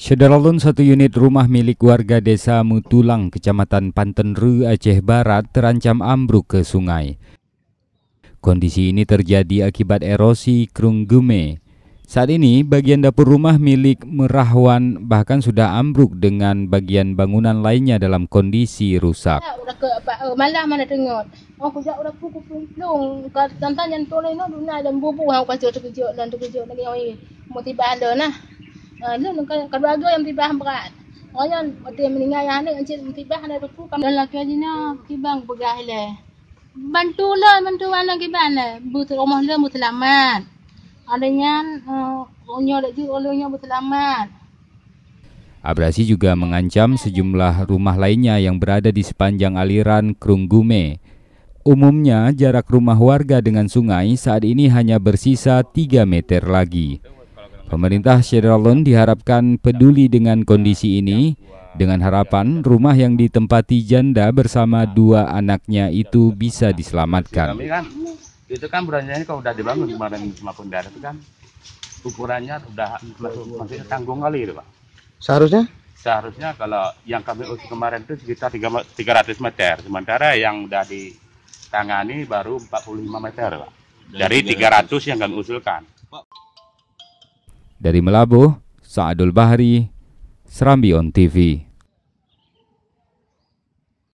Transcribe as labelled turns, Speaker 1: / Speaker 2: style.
Speaker 1: Sederalun satu unit rumah milik warga desa Mutulang, kecamatan Pantenru, Aceh Barat terancam ambruk ke sungai. Kondisi ini terjadi akibat erosi kerunggume. Saat ini bagian dapur rumah milik Merahwan bahkan sudah ambruk dengan bagian bangunan lainnya dalam kondisi rusak.
Speaker 2: Eh, Malah mana dengar. Oh, kerja udah pukul pelung. yang tolong dunia dan bubuk. Aku kerja terkejut dan terkejut lagi ini. Motivasi nah ano ah, nung kabago yung tibah berat ngayon pati meningay anak ang cik tibah na beku kam dan laki aja na ah, kibang begah le bantu lah bantuan lagi bana butuh rumah le mutlamat adanya onyo lek ju onyo mutlamat
Speaker 1: Abrasi juga mengancam sejumlah rumah lainnya yang berada di sepanjang aliran Krunggume. Umumnya, jarak rumah warga dengan sungai saat ini hanya bersisa 3 meter lagi. Pemerintah Sierra Leone diharapkan peduli dengan kondisi ini dengan harapan rumah yang ditempati janda bersama dua anaknya itu bisa diselamatkan.
Speaker 3: itu kan berannya ini kalau udah dibangun kemarin sama pendara itu kan ukurannya udah masih tanggung kali itu Pak. Seharusnya? Seharusnya kalau yang kami uji kemarin itu sekitar 300 meter, sementara yang udah ditangani baru 45 meter Pak. Dari 300 yang kami usulkan.
Speaker 1: Dari Melabuh, Saadul Bahri, Serambi On TV.